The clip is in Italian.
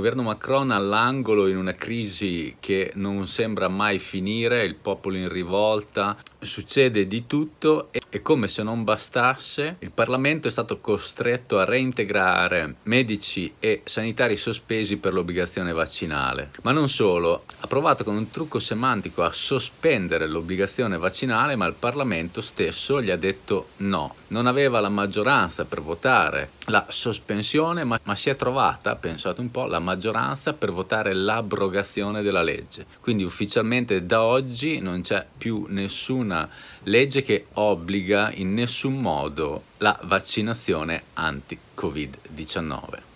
governo Macron all'angolo in una crisi che non sembra mai finire, il popolo in rivolta, succede di tutto e, e come se non bastasse il Parlamento è stato costretto a reintegrare medici e sanitari sospesi per l'obbligazione vaccinale. Ma non solo, ha provato con un trucco semantico a sospendere l'obbligazione vaccinale ma il Parlamento stesso gli ha detto no. Non aveva la maggioranza per votare la sospensione ma, ma si è trovata, pensate un po', la maggioranza per votare l'abrogazione della legge. Quindi ufficialmente da oggi non c'è più nessuna legge che obbliga in nessun modo la vaccinazione anti-Covid-19.